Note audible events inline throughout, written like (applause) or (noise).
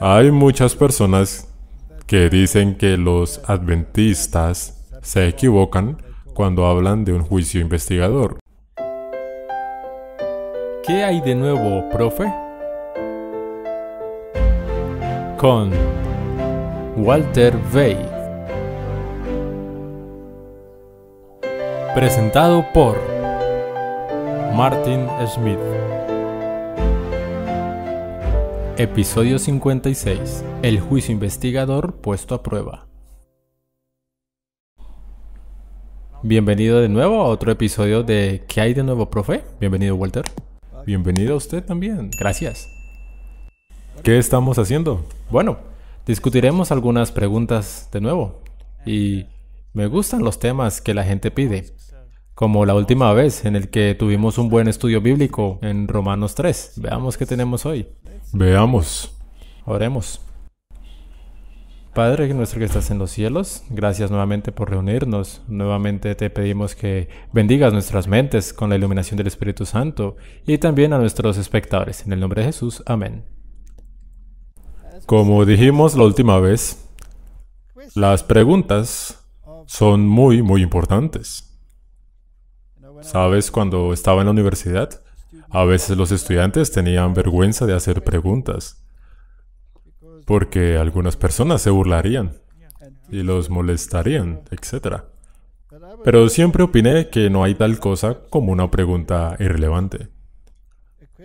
Hay muchas personas que dicen que los adventistas se equivocan cuando hablan de un juicio investigador. ¿Qué hay de nuevo, profe? Con Walter Vey. Presentado por Martin Smith. Episodio 56. El juicio investigador puesto a prueba. Bienvenido de nuevo a otro episodio de ¿Qué hay de nuevo, profe? Bienvenido, Walter. Bienvenido a usted también. Gracias. ¿Qué estamos haciendo? Bueno, discutiremos algunas preguntas de nuevo. Y me gustan los temas que la gente pide, como la última vez en el que tuvimos un buen estudio bíblico en Romanos 3. Veamos qué tenemos hoy. Veamos. Oremos. Padre nuestro que estás en los cielos, gracias nuevamente por reunirnos. Nuevamente te pedimos que bendigas nuestras mentes con la iluminación del Espíritu Santo y también a nuestros espectadores. En el nombre de Jesús, amén. Como dijimos la última vez, las preguntas son muy, muy importantes. ¿Sabes? Cuando estaba en la universidad, a veces los estudiantes tenían vergüenza de hacer preguntas, porque algunas personas se burlarían y los molestarían, etc. Pero siempre opiné que no hay tal cosa como una pregunta irrelevante.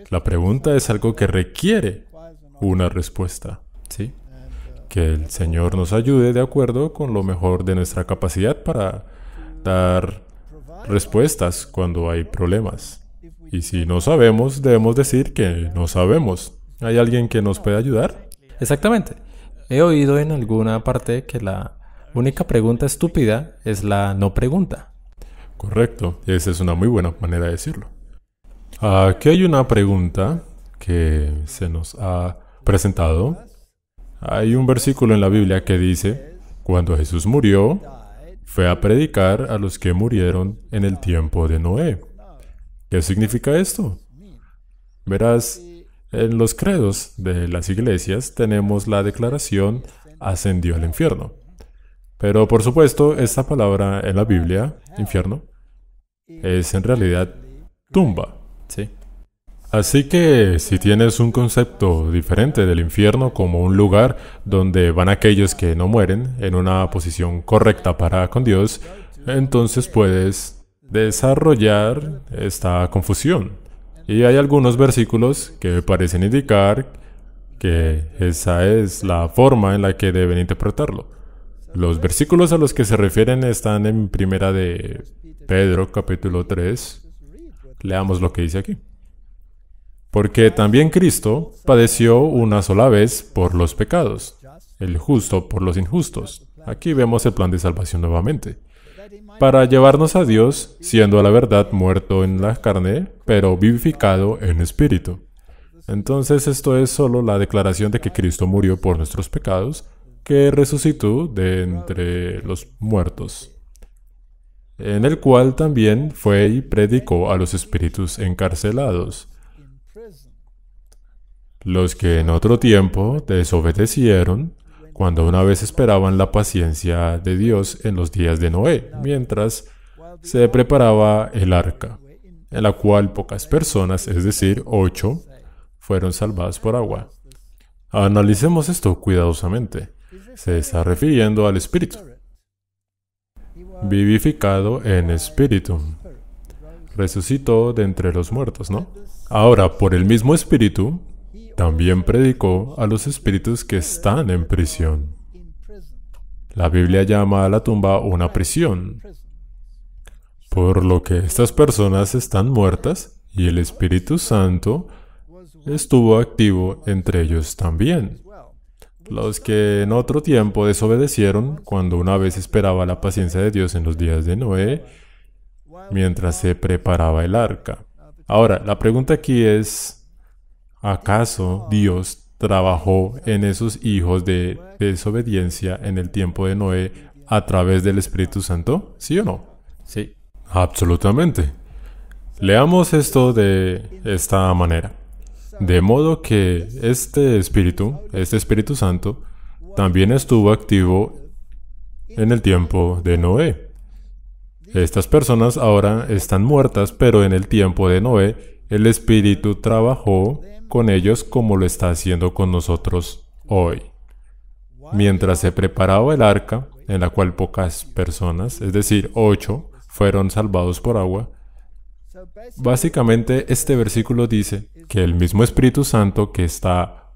La pregunta es algo que requiere una respuesta, ¿sí? Que el Señor nos ayude de acuerdo con lo mejor de nuestra capacidad para dar respuestas cuando hay problemas. Y si no sabemos, debemos decir que no sabemos. ¿Hay alguien que nos pueda ayudar? Exactamente. He oído en alguna parte que la única pregunta estúpida es la no pregunta. Correcto, esa es una muy buena manera de decirlo. Aquí hay una pregunta que se nos ha presentado. Hay un versículo en la Biblia que dice, cuando Jesús murió, fue a predicar a los que murieron en el tiempo de Noé. ¿Qué significa esto? Verás, en los credos de las iglesias tenemos la declaración ascendió al infierno. Pero por supuesto, esta palabra en la Biblia, infierno, es en realidad tumba. Así que si tienes un concepto diferente del infierno como un lugar donde van aquellos que no mueren en una posición correcta para con Dios, entonces puedes desarrollar esta confusión. Y hay algunos versículos que parecen indicar que esa es la forma en la que deben interpretarlo. Los versículos a los que se refieren están en primera de Pedro capítulo 3. Leamos lo que dice aquí. Porque también Cristo padeció una sola vez por los pecados, el justo por los injustos. Aquí vemos el plan de salvación nuevamente para llevarnos a Dios, siendo a la verdad muerto en la carne, pero vivificado en espíritu. Entonces esto es solo la declaración de que Cristo murió por nuestros pecados, que resucitó de entre los muertos, en el cual también fue y predicó a los espíritus encarcelados, los que en otro tiempo desobedecieron cuando una vez esperaban la paciencia de Dios en los días de Noé, mientras se preparaba el arca, en la cual pocas personas, es decir, ocho, fueron salvadas por agua. Analicemos esto cuidadosamente. Se está refiriendo al Espíritu, vivificado en Espíritu. Resucitó de entre los muertos, ¿no? Ahora, por el mismo Espíritu, también predicó a los espíritus que están en prisión. La Biblia llama a la tumba una prisión, por lo que estas personas están muertas y el Espíritu Santo estuvo activo entre ellos también. Los que en otro tiempo desobedecieron cuando una vez esperaba la paciencia de Dios en los días de Noé, mientras se preparaba el arca. Ahora, la pregunta aquí es, ¿Acaso Dios trabajó en esos hijos de desobediencia en el tiempo de Noé a través del Espíritu Santo? ¿Sí o no? Sí. Absolutamente. Leamos esto de esta manera. De modo que este Espíritu, este Espíritu Santo, también estuvo activo en el tiempo de Noé. Estas personas ahora están muertas, pero en el tiempo de Noé el Espíritu trabajó con ellos como lo está haciendo con nosotros hoy. Mientras se preparaba el arca, en la cual pocas personas, es decir, ocho, fueron salvados por agua, básicamente este versículo dice que el mismo Espíritu Santo que está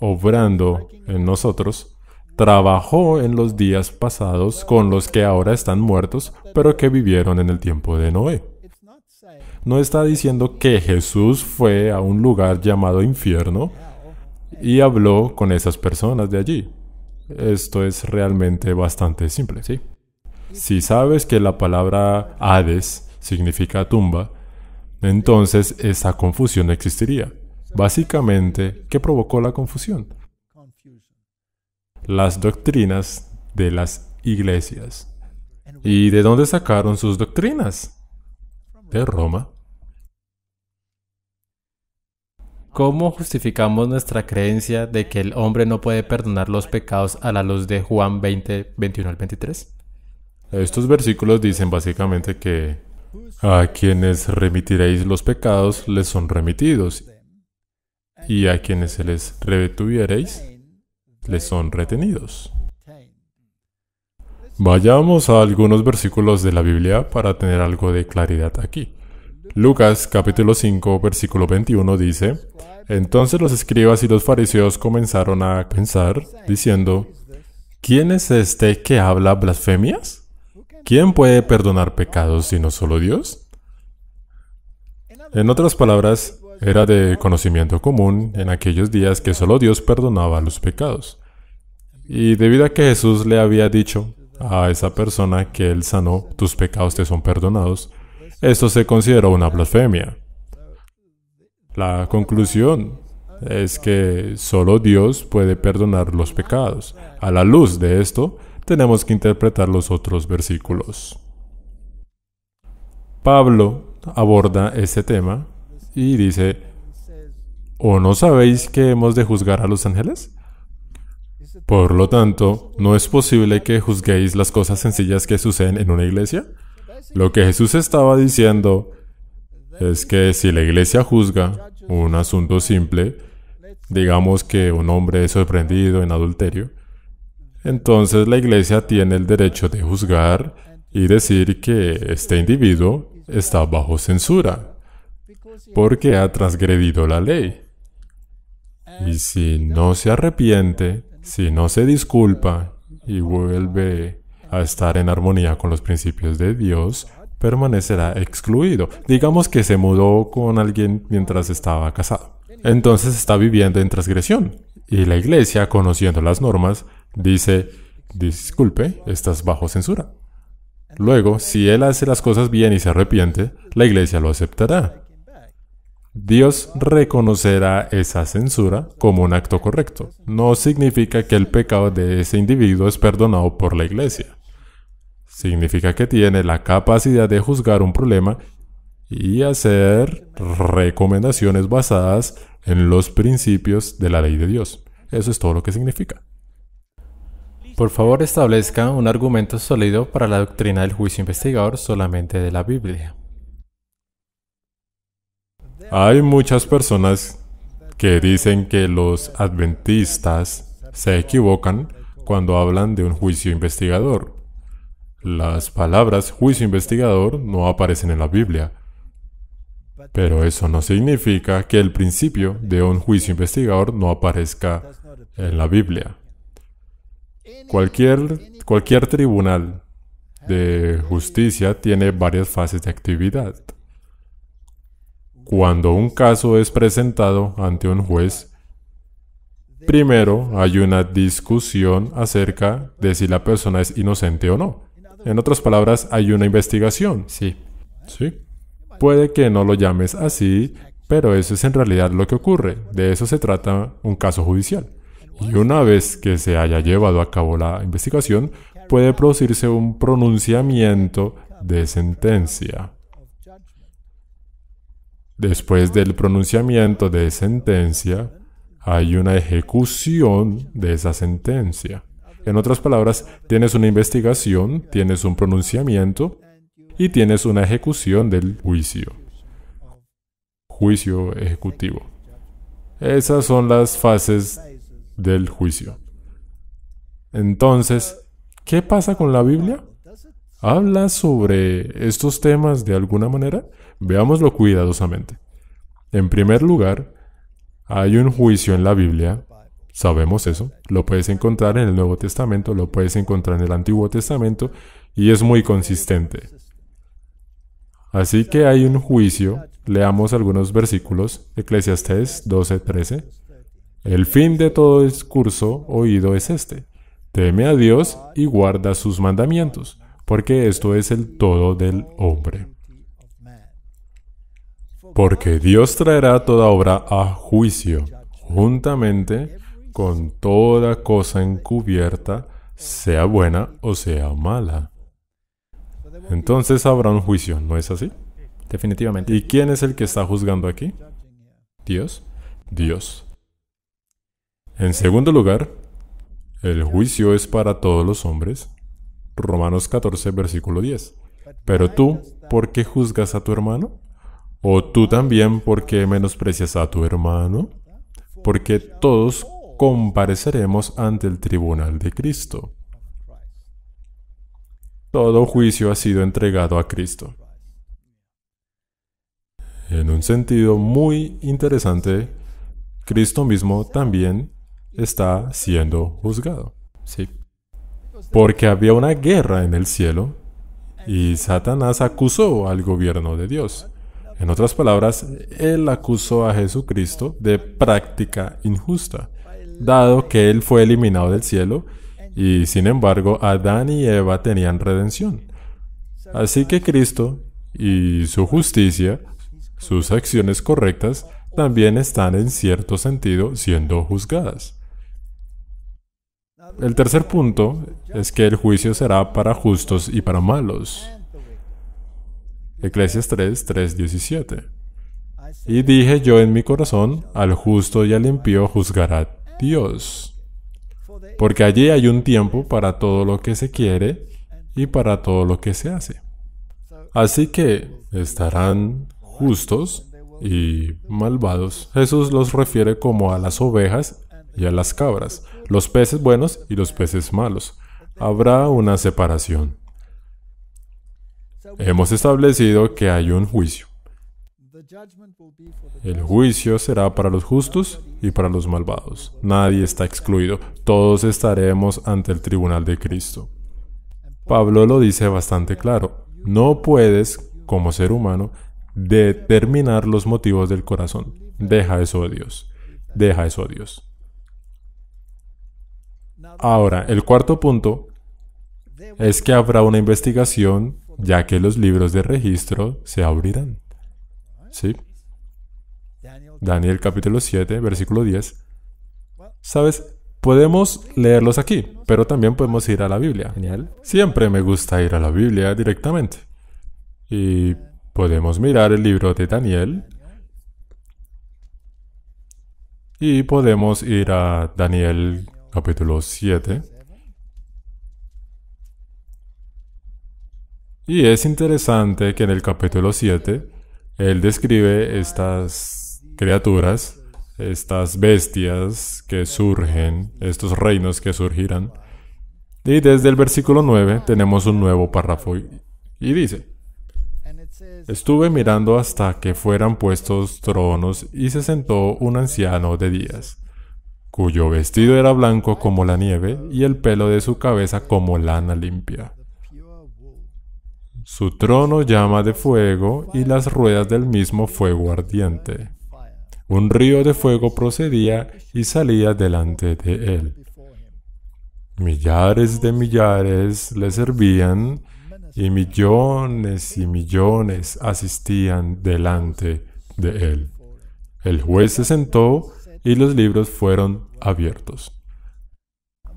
obrando en nosotros, trabajó en los días pasados con los que ahora están muertos, pero que vivieron en el tiempo de Noé no está diciendo que Jesús fue a un lugar llamado infierno y habló con esas personas de allí. Esto es realmente bastante simple, ¿sí? Si sabes que la palabra Hades significa tumba, entonces esa confusión no existiría. Básicamente, ¿qué provocó la confusión? Las doctrinas de las iglesias. ¿Y de dónde sacaron sus doctrinas? de Roma? ¿Cómo justificamos nuestra creencia de que el hombre no puede perdonar los pecados a la luz de Juan 20, 21 al 23? Estos versículos dicen básicamente que a quienes remitiréis los pecados les son remitidos y a quienes se les retuviereis les son retenidos. Vayamos a algunos versículos de la Biblia para tener algo de claridad aquí. Lucas capítulo 5 versículo 21 dice, Entonces los escribas y los fariseos comenzaron a pensar, diciendo, ¿quién es este que habla blasfemias? ¿Quién puede perdonar pecados sino solo Dios? En otras palabras, era de conocimiento común en aquellos días que solo Dios perdonaba los pecados. Y debido a que Jesús le había dicho, a esa persona que él sanó, tus pecados te son perdonados, esto se considera una blasfemia. La conclusión es que solo Dios puede perdonar los pecados. A la luz de esto, tenemos que interpretar los otros versículos. Pablo aborda este tema y dice, ¿o no sabéis que hemos de juzgar a los ángeles? Por lo tanto, ¿no es posible que juzguéis las cosas sencillas que suceden en una iglesia? Lo que Jesús estaba diciendo es que si la iglesia juzga un asunto simple, digamos que un hombre es sorprendido en adulterio, entonces la iglesia tiene el derecho de juzgar y decir que este individuo está bajo censura porque ha transgredido la ley. Y si no se arrepiente, si no se disculpa y vuelve a estar en armonía con los principios de Dios, permanecerá excluido. Digamos que se mudó con alguien mientras estaba casado. Entonces está viviendo en transgresión. Y la iglesia, conociendo las normas, dice, disculpe, estás bajo censura. Luego, si él hace las cosas bien y se arrepiente, la iglesia lo aceptará. Dios reconocerá esa censura como un acto correcto. No significa que el pecado de ese individuo es perdonado por la iglesia. Significa que tiene la capacidad de juzgar un problema y hacer recomendaciones basadas en los principios de la ley de Dios. Eso es todo lo que significa. Por favor, establezca un argumento sólido para la doctrina del juicio investigador solamente de la Biblia. Hay muchas personas que dicen que los adventistas se equivocan cuando hablan de un juicio investigador. Las palabras juicio investigador no aparecen en la Biblia. Pero eso no significa que el principio de un juicio investigador no aparezca en la Biblia. Cualquier, tribunal de justicia tiene varias fases de actividad. Cuando un caso es presentado ante un juez, primero hay una discusión acerca de si la persona es inocente o no. En otras palabras, hay una investigación. Sí. Sí. Puede que no lo llames así, pero eso es en realidad lo que ocurre. De eso se trata un caso judicial. Y una vez que se haya llevado a cabo la investigación, puede producirse un pronunciamiento de sentencia. Después del pronunciamiento de sentencia, hay una ejecución de esa sentencia. En otras palabras, tienes una investigación, tienes un pronunciamiento y tienes una ejecución del juicio. Juicio ejecutivo. Esas son las fases del juicio. Entonces, ¿qué pasa con la Biblia? habla sobre estos temas de alguna manera? Veámoslo cuidadosamente. En primer lugar, hay un juicio en la Biblia, sabemos eso, lo puedes encontrar en el Nuevo Testamento, lo puedes encontrar en el Antiguo Testamento y es muy consistente. Así que hay un juicio, leamos algunos versículos, Eclesiastes 12, 13. El fin de todo discurso oído es este, teme a Dios y guarda sus mandamientos porque esto es el todo del hombre. Porque Dios traerá toda obra a juicio, juntamente con toda cosa encubierta, sea buena o sea mala. Entonces habrá un juicio, ¿no es así? Definitivamente. ¿Y quién es el que está juzgando aquí? Dios. Dios. En segundo lugar, el juicio es para todos los hombres, Romanos 14, versículo 10. Pero tú, ¿por qué juzgas a tu hermano? ¿O tú también, por qué menosprecias a tu hermano? Porque todos compareceremos ante el tribunal de Cristo. Todo juicio ha sido entregado a Cristo. En un sentido muy interesante, Cristo mismo también está siendo juzgado. Sí porque había una guerra en el cielo y Satanás acusó al gobierno de Dios. En otras palabras, él acusó a Jesucristo de práctica injusta, dado que él fue eliminado del cielo y sin embargo Adán y Eva tenían redención. Así que Cristo y su justicia, sus acciones correctas, también están en cierto sentido siendo juzgadas. El tercer punto es que el juicio será para justos y para malos. Eclesias 3, 3, 17. Y dije yo en mi corazón, al justo y al impío juzgará Dios. Porque allí hay un tiempo para todo lo que se quiere y para todo lo que se hace. Así que estarán justos y malvados. Jesús los refiere como a las ovejas y a las cabras, los peces buenos y los peces malos. Habrá una separación. Hemos establecido que hay un juicio. El juicio será para los justos y para los malvados. Nadie está excluido. Todos estaremos ante el tribunal de Cristo. Pablo lo dice bastante claro. No puedes, como ser humano, determinar los motivos del corazón. Deja eso a Dios. Deja eso a Dios. Ahora, el cuarto punto es que habrá una investigación ya que los libros de registro se abrirán. ¿Sí? Daniel capítulo 7, versículo 10. ¿Sabes? Podemos leerlos aquí, pero también podemos ir a la Biblia. Siempre me gusta ir a la Biblia directamente. Y podemos mirar el libro de Daniel. Y podemos ir a Daniel capítulo 7. Y es interesante que en el capítulo 7 él describe estas criaturas, estas bestias que surgen, estos reinos que surgirán. Y desde el versículo 9 tenemos un nuevo párrafo y, dice, estuve mirando hasta que fueran puestos tronos y se sentó un anciano de días cuyo vestido era blanco como la nieve y el pelo de su cabeza como lana limpia. Su trono llama de fuego y las ruedas del mismo fuego ardiente. Un río de fuego procedía y salía delante de él. Millares de millares le servían y millones y millones asistían delante de él. El juez se sentó y los libros fueron abiertos.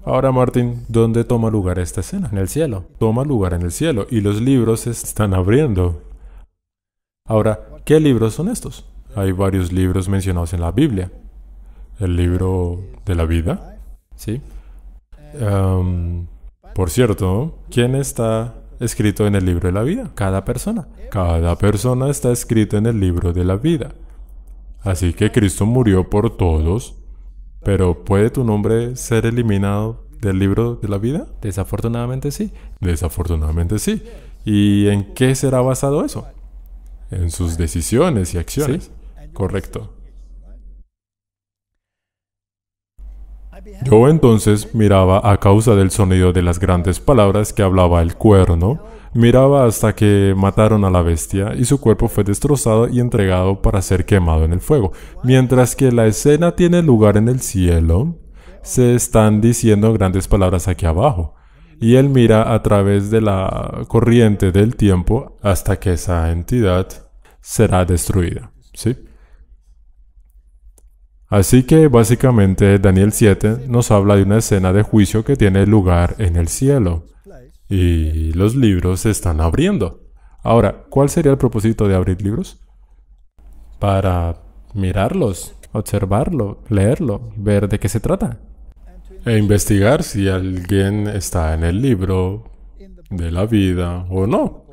Ahora, Martín, ¿dónde toma lugar esta escena? En el cielo. Toma lugar en el cielo y los libros se están abriendo. Ahora, ¿qué libros son estos? Hay varios libros mencionados en la Biblia. El libro de la vida. Sí. Em, por cierto, ¿quién está escrito en el libro de la vida? Cada persona. Cada persona está escrito en el libro de la vida. Así que Cristo murió por todos, pero ¿puede tu nombre ser eliminado del libro de la vida? Desafortunadamente sí. Desafortunadamente sí. ¿Y en qué será basado eso? En sus decisiones y acciones. Correcto. Yo entonces miraba a causa del sonido de las grandes palabras que hablaba el cuerno miraba hasta que mataron a la bestia y su cuerpo fue destrozado y entregado para ser quemado en el fuego. Mientras que la escena tiene lugar en el cielo, se están diciendo grandes palabras aquí abajo. Y él mira a través de la corriente del tiempo hasta que esa entidad será destruida. ¿Sí? Así que básicamente Daniel 7 nos habla de una escena de juicio que tiene lugar en el cielo y los libros se están abriendo. Ahora, ¿cuál sería el propósito de abrir libros? Para mirarlos, observarlo, leerlo, ver de qué se trata. E investigar si alguien está en el libro de la vida o no.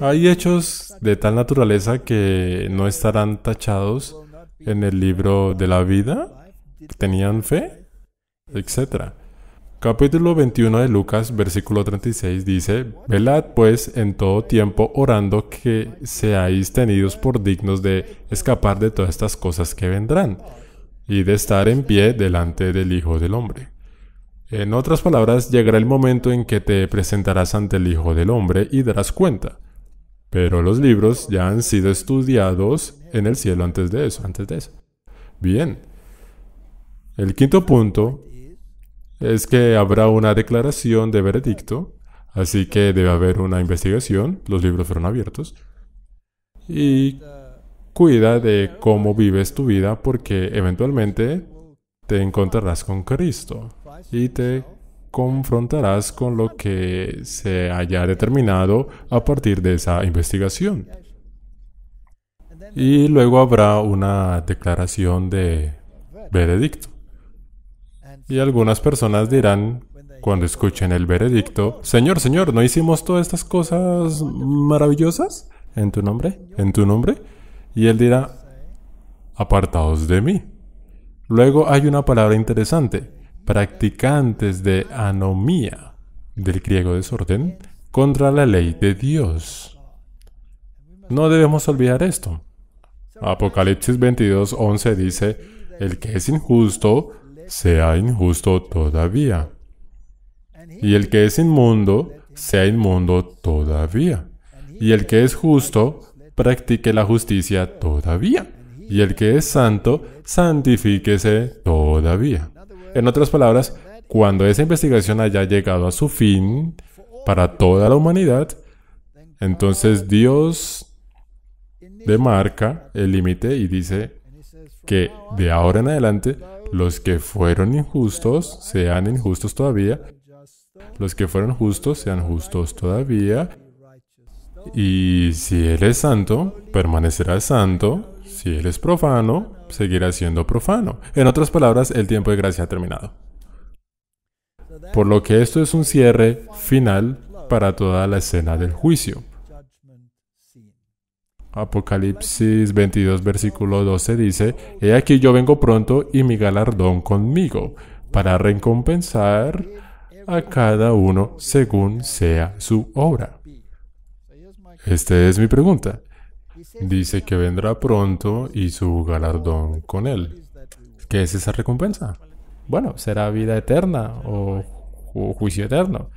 Hay hechos de tal naturaleza que no estarán tachados en el libro de la vida, tenían fe, etcétera. Capítulo 21 de Lucas, versículo 36 dice, Velad pues en todo tiempo orando que seáis tenidos por dignos de escapar de todas estas cosas que vendrán y de estar en pie delante del Hijo del Hombre. En otras palabras, llegará el momento en que te presentarás ante el Hijo del Hombre y darás cuenta. Pero los libros ya han sido estudiados en el cielo antes de eso, antes de eso. Bien. El quinto punto es que habrá una declaración de veredicto, así que debe haber una investigación, los libros fueron abiertos, y cuida de cómo vives tu vida porque eventualmente te encontrarás con Cristo y te confrontarás con lo que se haya determinado a partir de esa investigación. Y luego habrá una declaración de veredicto. Y algunas personas dirán, cuando escuchen el veredicto, Señor, Señor, ¿no hicimos todas estas cosas maravillosas? ¿En tu nombre? ¿En tu nombre? Y él dirá, apartaos de mí. Luego hay una palabra interesante, practicantes de anomía, del griego desorden, contra la ley de Dios. No debemos olvidar esto. Apocalipsis 22, 11 dice, el que es injusto, sea injusto todavía. Y el que es inmundo, sea inmundo todavía. Y el que es justo, practique la justicia todavía. Y el que es santo, santifíquese todavía. En otras palabras, cuando esa investigación haya llegado a su fin para toda la humanidad, entonces Dios demarca el límite y dice, que de ahora en adelante los que fueron injustos sean injustos todavía, los que fueron justos sean justos todavía, y si Él es santo, permanecerá santo, si Él es profano, seguirá siendo profano. En otras palabras, el tiempo de gracia ha terminado. Por lo que esto es un cierre final para toda la escena del juicio. Apocalipsis 22, versículo 12 dice, He aquí yo vengo pronto y mi galardón conmigo, para recompensar a cada uno según sea su obra. Esta es mi pregunta. Dice que vendrá pronto y su galardón con él. ¿Qué es esa recompensa? Bueno, será vida eterna o, juicio eterno.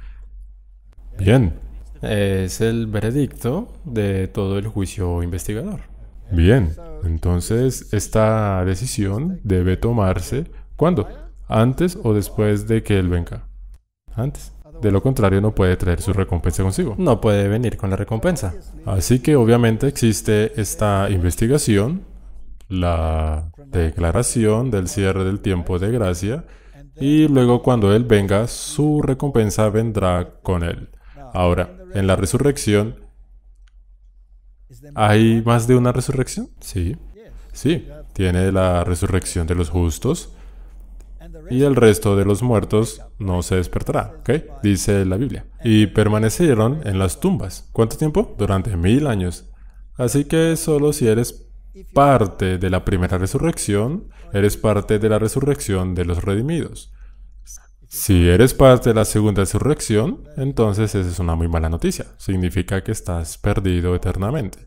Bien, es el veredicto de todo el juicio investigador. Bien, entonces esta decisión debe tomarse cuando, Antes o después de que él venga. Antes. De lo contrario, no puede traer su recompensa consigo. No puede venir con la recompensa. Así que obviamente existe esta investigación, la declaración del cierre del tiempo de gracia, y luego cuando él venga, su recompensa vendrá con él. Ahora, en la resurrección, ¿hay más de una resurrección? Sí. Sí, tiene la resurrección de los justos y el resto de los muertos no se despertará, ¿ok? Dice la Biblia. Y permanecieron en las tumbas. ¿Cuánto tiempo? Durante mil años. Así que solo si eres parte de la primera resurrección, eres parte de la resurrección de los redimidos. Si eres parte de la segunda resurrección, entonces esa es una muy mala noticia. Significa que estás perdido eternamente.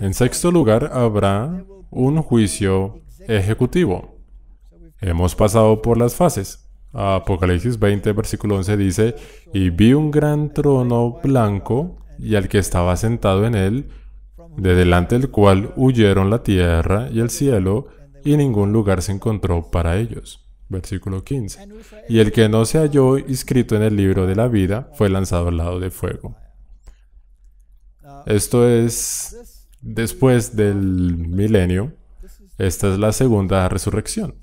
En sexto lugar, habrá un juicio ejecutivo. Hemos pasado por las fases. Apocalipsis 20, versículo 11 dice, y vi un gran trono blanco y al que estaba sentado en él, de delante del cual huyeron la tierra y el cielo, y ningún lugar se encontró para ellos. Versículo 15. Y el que no se halló inscrito en el libro de la vida fue lanzado al lado de fuego. Esto es después del milenio. Esta es la segunda resurrección.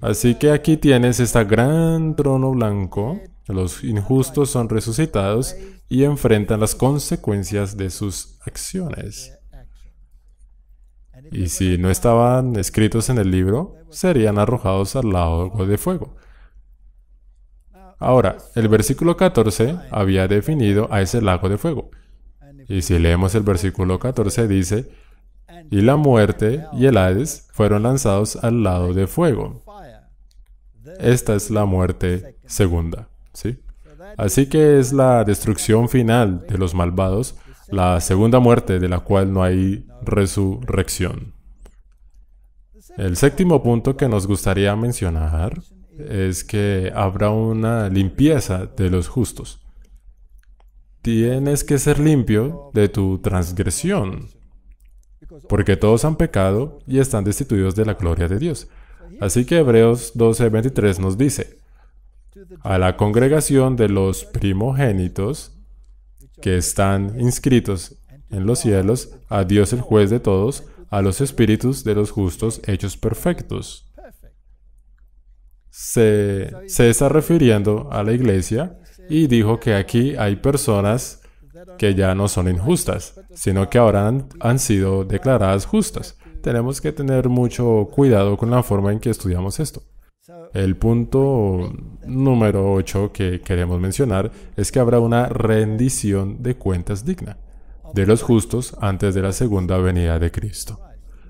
Así que aquí tienes este gran trono blanco. Los injustos son resucitados y enfrentan las consecuencias de sus acciones y si no estaban escritos en el libro, serían arrojados al lago de fuego. Ahora, el versículo 14 había definido a ese lago de fuego. Y si leemos el versículo 14 dice, y la muerte y el Hades fueron lanzados al lado de fuego. Esta es la muerte segunda, ¿sí? Así que es la destrucción final de los malvados la segunda muerte de la cual no hay resurrección. El séptimo punto que nos gustaría mencionar es que habrá una limpieza de los justos. Tienes que ser limpio de tu transgresión, porque todos han pecado y están destituidos de la gloria de Dios. Así que Hebreos 12:23 nos dice, a la congregación de los primogénitos que están inscritos en los cielos, a Dios el juez de todos, a los espíritus de los justos hechos perfectos. Se, está refiriendo a la iglesia y dijo que aquí hay personas que ya no son injustas, sino que ahora han sido declaradas justas. Tenemos que tener mucho cuidado con la forma en que estudiamos esto. El punto número 8 que queremos mencionar es que habrá una rendición de cuentas digna de los justos antes de la segunda venida de Cristo.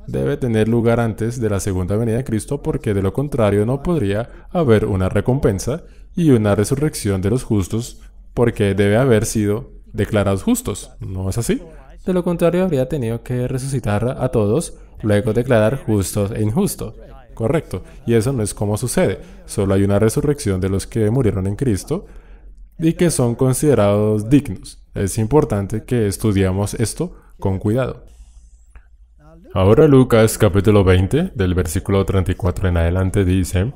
Debe tener lugar antes de la segunda venida de Cristo porque de lo contrario no podría haber una recompensa y una resurrección de los justos porque debe haber sido declarados justos. ¿No es así? De lo contrario habría tenido que resucitar a todos, luego declarar justos e injustos. Correcto. Y eso no es como sucede. Solo hay una resurrección de los que murieron en Cristo y que son considerados dignos. Es importante que estudiamos esto con cuidado. Ahora Lucas capítulo 20, del versículo 34 en adelante, dice,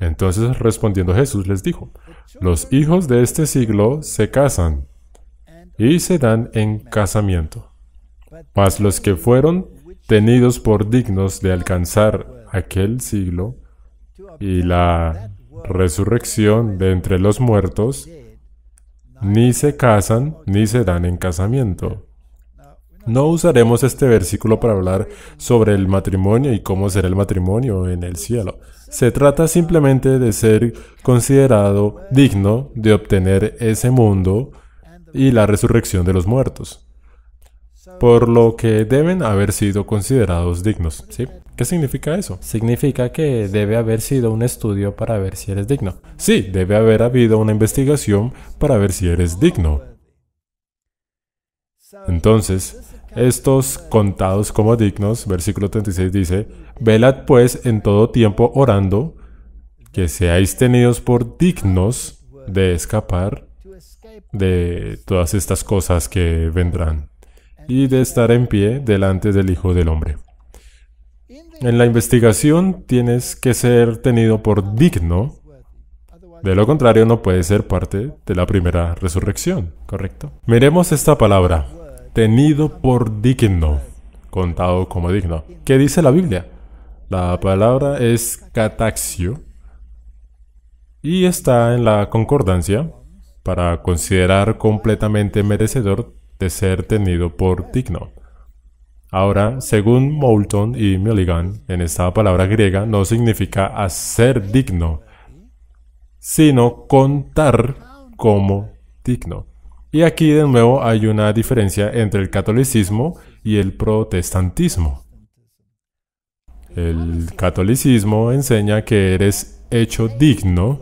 Entonces respondiendo Jesús les dijo, Los hijos de este siglo se casan y se dan en casamiento, mas los que fueron tenidos por dignos de alcanzar aquel siglo y la resurrección de entre los muertos, ni se casan ni se dan en casamiento. No usaremos este versículo para hablar sobre el matrimonio y cómo será el matrimonio en el cielo. Se trata simplemente de ser considerado digno de obtener ese mundo y la resurrección de los muertos por lo que deben haber sido considerados dignos. ¿sí? ¿Qué significa eso? Significa que debe haber sido un estudio para ver si eres digno. Sí, debe haber habido una investigación para ver si eres digno. Entonces, estos contados como dignos, versículo 36 dice, velad pues en todo tiempo orando, que seáis tenidos por dignos de escapar de todas estas cosas que vendrán y de estar en pie delante del Hijo del Hombre. En la investigación tienes que ser tenido por digno, de lo contrario no puedes ser parte de la primera resurrección, ¿correcto? Miremos esta palabra, tenido por digno, contado como digno. ¿Qué dice la Biblia? La palabra es cataxio y está en la concordancia para considerar completamente merecedor de ser tenido por digno. Ahora, según Moulton y Milligan, en esta palabra griega no significa hacer digno, sino contar como digno. Y aquí de nuevo hay una diferencia entre el catolicismo y el protestantismo. El catolicismo enseña que eres hecho digno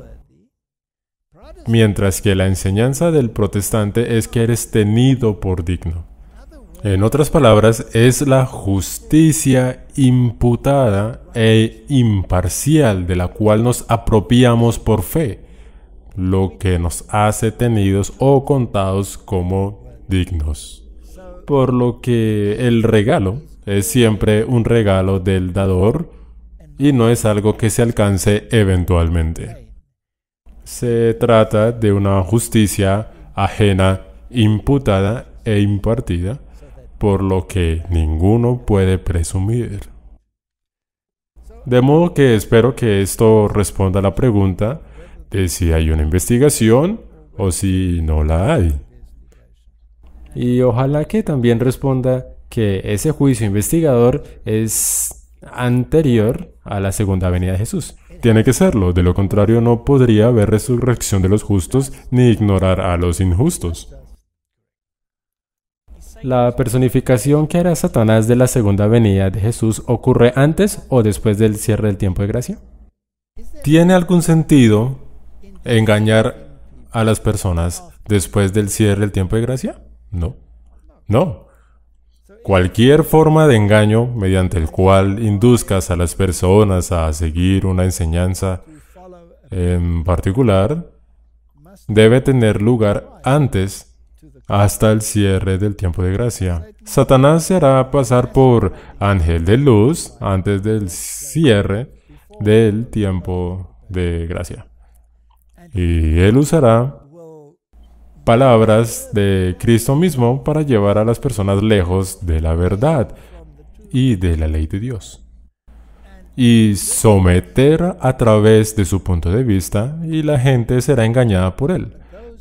mientras que la enseñanza del protestante es que eres tenido por digno. En otras palabras, es la justicia imputada e imparcial de la cual nos apropiamos por fe, lo que nos hace tenidos o contados como dignos. Por lo que el regalo es siempre un regalo del dador y no es algo que se alcance eventualmente se trata de una justicia ajena, imputada e impartida, por lo que ninguno puede presumir. De modo que espero que esto responda a la pregunta de si hay una investigación o si no la hay. Y ojalá que también responda que ese juicio investigador es anterior a la segunda venida de Jesús. Tiene que serlo, de lo contrario no podría haber resurrección de los justos ni ignorar a los injustos. La personificación que hará Satanás de la segunda venida de Jesús ocurre antes o después del cierre del tiempo de gracia. ¿Tiene algún sentido engañar a las personas después del cierre del tiempo de gracia? No. No. Cualquier forma de engaño mediante el cual induzcas a las personas a seguir una enseñanza en particular debe tener lugar antes hasta el cierre del tiempo de gracia. Satanás se hará pasar por ángel de luz antes del cierre del tiempo de gracia. Y él usará palabras de Cristo mismo para llevar a las personas lejos de la verdad y de la ley de Dios. Y someter a través de su punto de vista y la gente será engañada por él.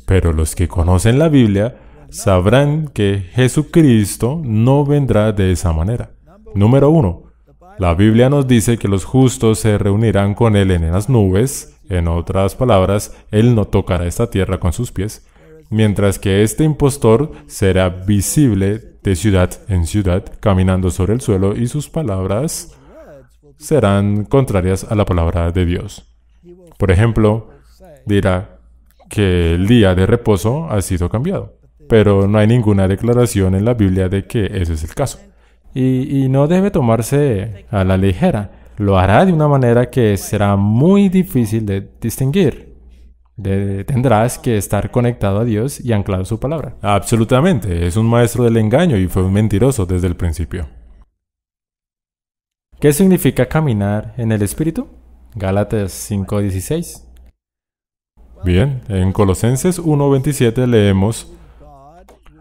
Pero los que conocen la Biblia sabrán que Jesucristo no vendrá de esa manera. Número uno, la Biblia nos dice que los justos se reunirán con Él en las nubes. En otras palabras, Él no tocará esta tierra con sus pies mientras que este impostor será visible de ciudad en ciudad, caminando sobre el suelo y sus palabras serán contrarias a la palabra de Dios. Por ejemplo, dirá que el día de reposo ha sido cambiado, pero no hay ninguna declaración en la Biblia de que ese es el caso. Y, no debe tomarse a la ligera. Lo hará de una manera que será muy difícil de distinguir tendrás que estar conectado a Dios y anclado su palabra. Absolutamente, es un maestro del engaño y fue un mentiroso desde el principio. ¿Qué significa caminar en el Espíritu? Gálatas 5:16. Bien, en Colosenses 1:27 leemos,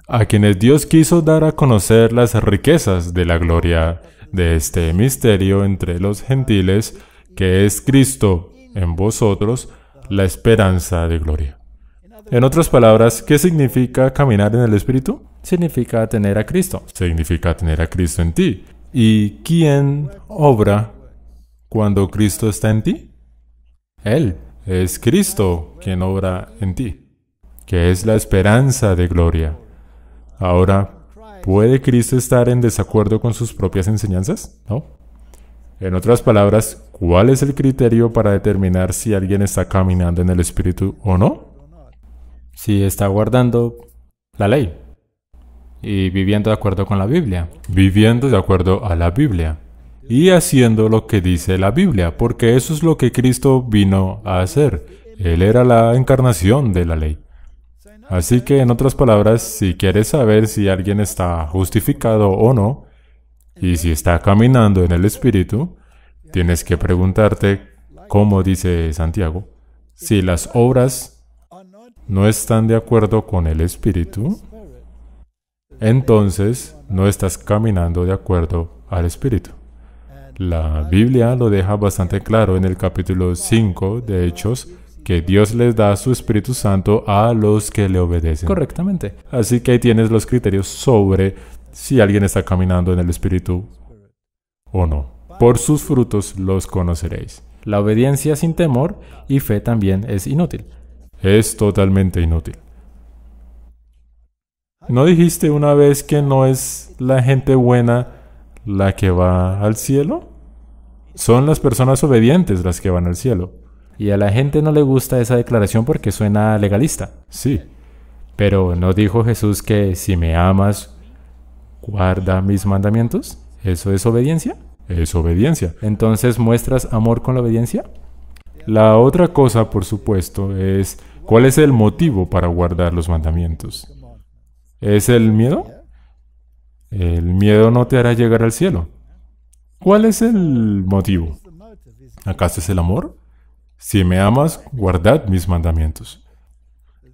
a quienes Dios quiso dar a conocer las riquezas de la gloria de este misterio entre los gentiles, que es Cristo en vosotros, la esperanza de gloria. En otras palabras, ¿qué significa caminar en el Espíritu? Significa tener a Cristo. Significa tener a Cristo en ti. ¿Y quién obra cuando Cristo está en ti? Él. Es Cristo quien obra en ti, que es la esperanza de gloria. Ahora, ¿puede Cristo estar en desacuerdo con sus propias enseñanzas? No. En otras palabras, ¿Cuál es el criterio para determinar si alguien está caminando en el espíritu o no? Si está guardando la ley y viviendo de acuerdo con la Biblia. Viviendo de acuerdo a la Biblia y haciendo lo que dice la Biblia, porque eso es lo que Cristo vino a hacer. Él era la encarnación de la ley. Así que, en otras palabras, si quieres saber si alguien está justificado o no, y si está caminando en el Espíritu, Tienes que preguntarte, como dice Santiago, si las obras no están de acuerdo con el Espíritu, entonces no estás caminando de acuerdo al Espíritu. La Biblia lo deja bastante claro en el capítulo 5 de Hechos, que Dios les da su Espíritu Santo a los que le obedecen. Correctamente. Así que ahí tienes los criterios sobre si alguien está caminando en el Espíritu o no por sus frutos los conoceréis. La obediencia sin temor y fe también es inútil. Es totalmente inútil. ¿No dijiste una vez que no es la gente buena la que va al cielo? Son las personas obedientes las que van al cielo. Y a la gente no le gusta esa declaración porque suena legalista. Sí. Pero ¿no dijo Jesús que si me amas, guarda mis mandamientos? ¿Eso es obediencia? es obediencia. Entonces, ¿muestras amor con la obediencia? La otra cosa, por supuesto, es cuál es el motivo para guardar los mandamientos. ¿Es el miedo? El miedo no te hará llegar al cielo. ¿Cuál es el motivo? ¿Acaso es el amor? Si me amas, guardad mis mandamientos.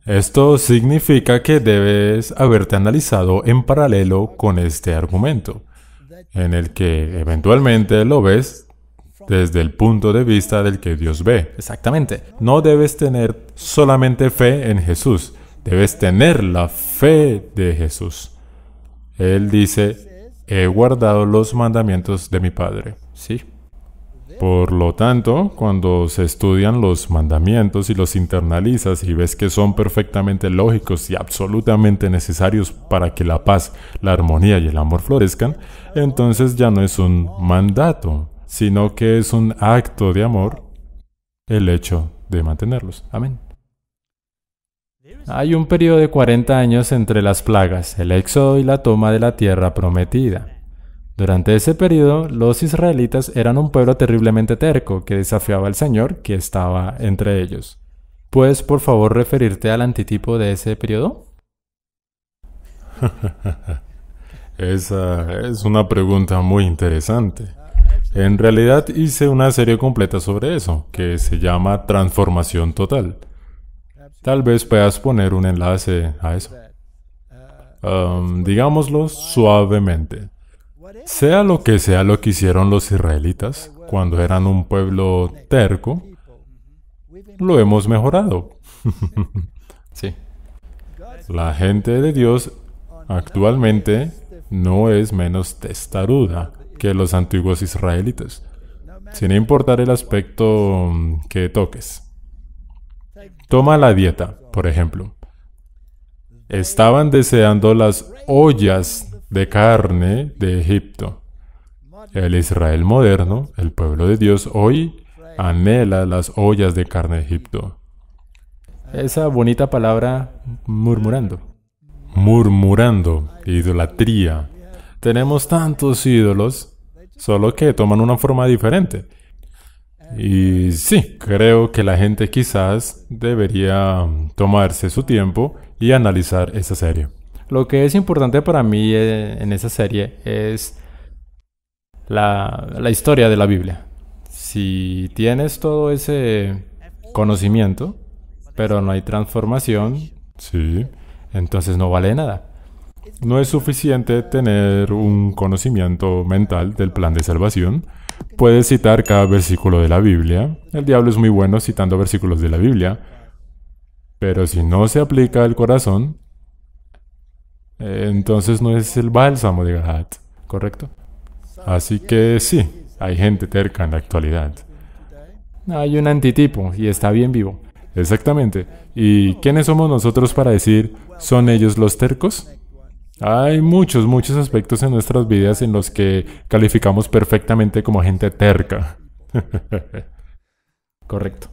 Esto significa que debes haberte analizado en paralelo con este argumento en el que eventualmente lo ves desde el punto de vista del que Dios ve. Exactamente. No debes tener solamente fe en Jesús, debes tener la fe de Jesús. Él dice, he guardado los mandamientos de mi Padre. Sí. Por lo tanto, cuando se estudian los mandamientos y los internalizas y ves que son perfectamente lógicos y absolutamente necesarios para que la paz, la armonía y el amor florezcan, entonces ya no es un mandato, sino que es un acto de amor el hecho de mantenerlos. Amén. Hay un periodo de 40 años entre las plagas, el éxodo y la toma de la tierra prometida. Durante ese periodo, los israelitas eran un pueblo terriblemente terco que desafiaba al Señor que estaba entre ellos. ¿Puedes por favor referirte al antitipo de ese periodo? (laughs) Esa es una pregunta muy interesante. En realidad hice una serie completa sobre eso, que se llama Transformación Total. Tal vez puedas poner un enlace a eso. Um, digámoslo suavemente. Sea lo que sea lo que hicieron los israelitas cuando eran un pueblo terco, lo hemos mejorado. (laughs) sí. La gente de Dios actualmente no es menos testaruda que los antiguos israelitas, sin importar el aspecto mm, que toques. Toma la dieta, por ejemplo. Estaban deseando las ollas de carne de Egipto. El Israel moderno, el pueblo de Dios hoy, anhela las ollas de carne de Egipto. Esa bonita palabra murmurando. Murmurando, idolatría. Tenemos tantos ídolos, solo que toman una forma diferente. Y sí, creo que la gente quizás debería tomarse su tiempo y analizar esa serie. Lo que es importante para mí eh, en esa serie es la, historia de la Biblia. Si tienes todo ese conocimiento, pero no hay transformación, sí, entonces no vale nada. No es suficiente tener un conocimiento mental del plan de salvación. Puedes citar cada versículo de la Biblia. El diablo es muy bueno citando versículos de la Biblia. Pero si no se aplica el corazón, eh, entonces no es el bálsamo de ¿correcto? Así que sí, hay gente terca en la actualidad. Hay un antitipo y está bien vivo. Exactamente. ¿Y quiénes somos nosotros para decir, son ellos los tercos? Hay muchos, muchos aspectos en nuestras vidas en los que calificamos perfectamente como gente terca. (laughs) Correcto.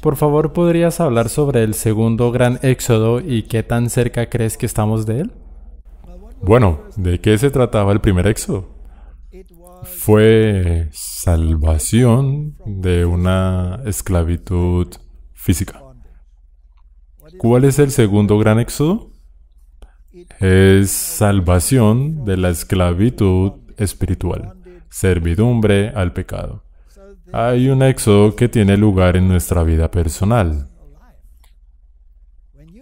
Por favor, ¿podrías hablar sobre el segundo gran éxodo y qué tan cerca crees que estamos de él? Bueno, ¿de qué se trataba el primer éxodo? Fue salvación de una esclavitud física. ¿Cuál es el segundo gran éxodo? Es salvación de la esclavitud espiritual, servidumbre al pecado. Hay un éxodo que tiene lugar en nuestra vida personal.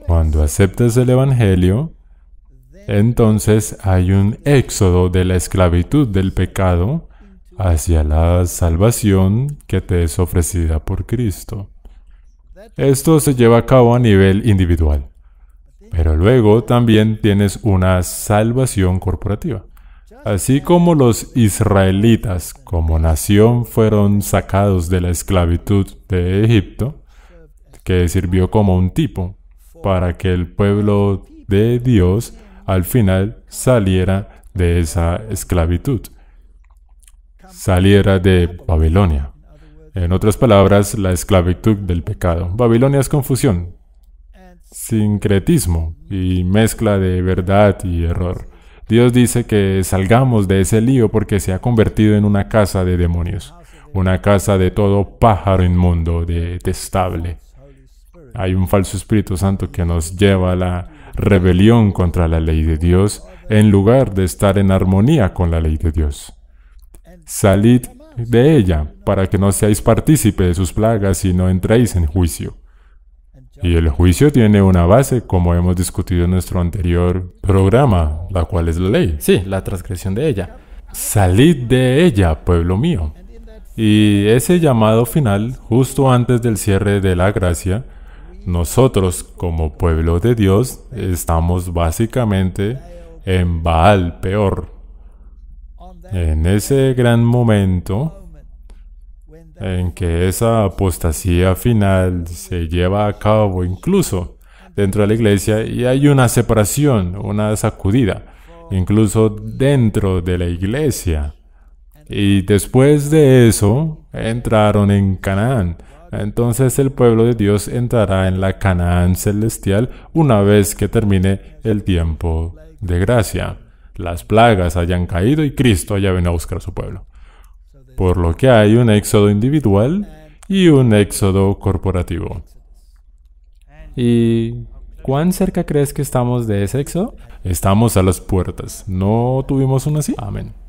Cuando aceptas el Evangelio, entonces hay un éxodo de la esclavitud del pecado hacia la salvación que te es ofrecida por Cristo. Esto se lleva a cabo a nivel individual, pero luego también tienes una salvación corporativa. Así como los israelitas como nación fueron sacados de la esclavitud de Egipto, que sirvió como un tipo para que el pueblo de Dios al final saliera de esa esclavitud, saliera de Babilonia. En otras palabras, la esclavitud del pecado. Babilonia es confusión, sincretismo y mezcla de verdad y error. Dios dice que salgamos de ese lío porque se ha convertido en una casa de demonios, una casa de todo pájaro inmundo, detestable. Hay un falso Espíritu Santo que nos lleva a la rebelión contra la ley de Dios en lugar de estar en armonía con la ley de Dios. Salid de ella para que no seáis partícipe de sus plagas y no entréis en juicio. Y el juicio tiene una base, como hemos discutido en nuestro anterior programa, la cual es la ley. Sí, la transgresión de ella. Salid de ella, pueblo mío. Y ese llamado final, justo antes del cierre de la gracia, nosotros como pueblo de Dios estamos básicamente en Baal peor. En ese gran momento, en que esa apostasía final se lleva a cabo incluso dentro de la iglesia y hay una separación, una sacudida, incluso dentro de la iglesia. Y después de eso entraron en Canaán. Entonces el pueblo de Dios entrará en la Canaán celestial una vez que termine el tiempo de gracia. Las plagas hayan caído y Cristo haya venido a buscar a su pueblo por lo que hay un éxodo individual y un éxodo corporativo. ¿Y cuán cerca crees que estamos de ese éxodo? Estamos a las puertas. ¿No tuvimos una así? Amén.